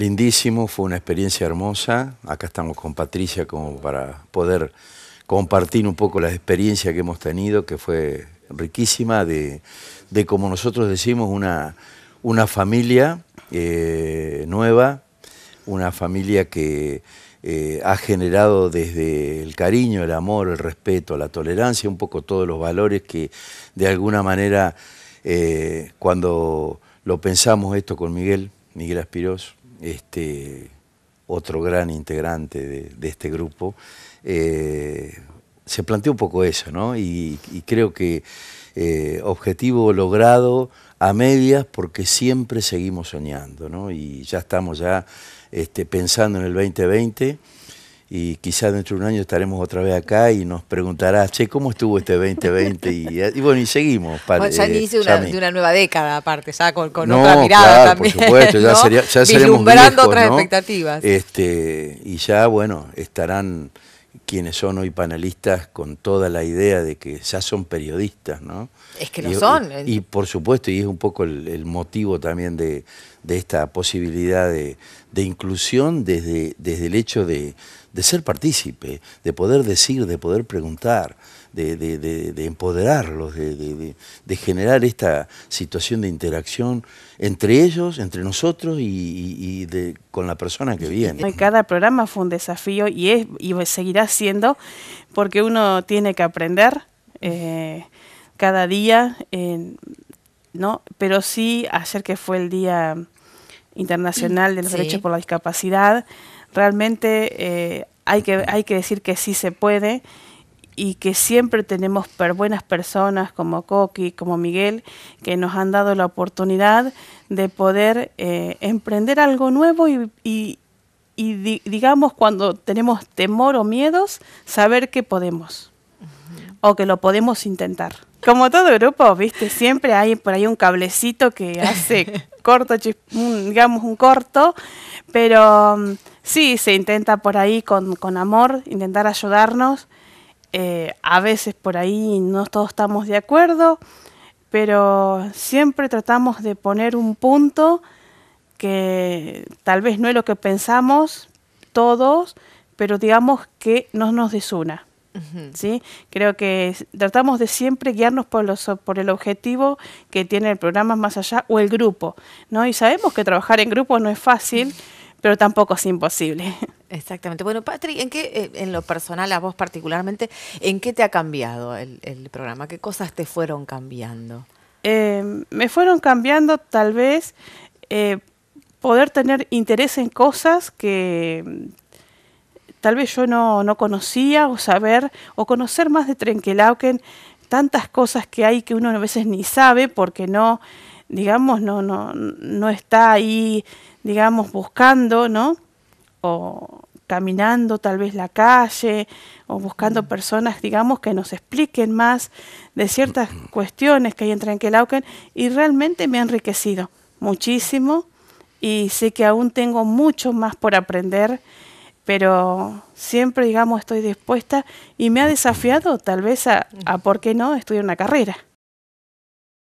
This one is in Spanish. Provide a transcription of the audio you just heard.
Lindísimo, fue una experiencia hermosa. Acá estamos con Patricia como para poder compartir un poco la experiencia que hemos tenido, que fue riquísima, de, como nosotros decimos, una, una familia eh, nueva, una familia que eh, ha generado desde el cariño, el amor, el respeto, la tolerancia, un poco todos los valores que de alguna manera eh, cuando lo pensamos esto con Miguel, Miguel Aspiroso, este, otro gran integrante de, este grupo, eh, se planteó un poco eso, ¿no? Y, creo que eh, objetivo logrado a medias porque siempre seguimos soñando, ¿no? Y ya estamos ya este, pensando en el 2020 y quizá dentro de un año estaremos otra vez acá y nos preguntarás, che, ¿cómo estuvo este 2020? Eh, y, bueno, y seguimos. Para, ya de una nueva década, aparte, ya con, otra mirada claro, por supuesto, ya, otras expectativas. Este, y ya, bueno, estarán quienes son hoy panelistas con toda la idea de que ya son periodistas, ¿no? Es que lo son. Y, por supuesto, y es un poco el motivo también de, de esta posibilidad de, de inclusión desde, desde, el hecho de, ser partícipe, de poder decir, de poder preguntar, de, empoderarlos, de, generar esta situación de interacción entre ellos, entre nosotros y, con la persona que viene. Cada programa fue un desafío y, es, y seguirá siendo porque uno tiene que aprender eh, cada día. Pero sí, ayer que fue el Día Internacional de los Derechos por la Discapacidad, realmente eh, hay, que, hay que decir que sí se puede y que siempre tenemos per buenas personas como Coqui, como Miguel, que nos han dado la oportunidad de poder eh, emprender algo nuevo y, digamos cuando tenemos temor o miedos, saber que podemos o que lo podemos intentar. Como todo grupo, viste, siempre hay por ahí un cablecito que hace corto, digamos un corto, pero mm, sí, se intenta por ahí con, amor, intentar ayudarnos. Eh, a veces por ahí no todos estamos de acuerdo, pero siempre tratamos de poner un punto que tal vez no es lo que pensamos todos, pero digamos que no nos desuna. ¿Sí? Creo que tratamos de siempre guiarnos por, los, por el objetivo que tiene el programa más allá o el grupo. ¿no? Y sabemos que trabajar en grupo no es fácil, pero tampoco es imposible. Exactamente. Bueno, Patrick, ¿en qué, eh, en lo personal, a vos particularmente, ¿en qué te ha cambiado el, programa? ¿Qué cosas te fueron cambiando? Em, me fueron cambiando tal vez eh, poder tener interés en cosas que, tal vez yo no, conocía o saber o conocer más de Trenkelauken, tantas cosas que hay que uno a veces ni sabe porque no, digamos, no, no, no está ahí, digamos, buscando, ¿no? O caminando tal vez la calle o buscando mm. personas, digamos, que nos expliquen más de ciertas mm. cuestiones que hay en Trenkelauken y realmente me ha enriquecido muchísimo y sé que aún tengo mucho más por aprender pero siempre, digamos, estoy dispuesta y me ha desafiado tal vez a, a ¿por qué no?, estudiar una carrera.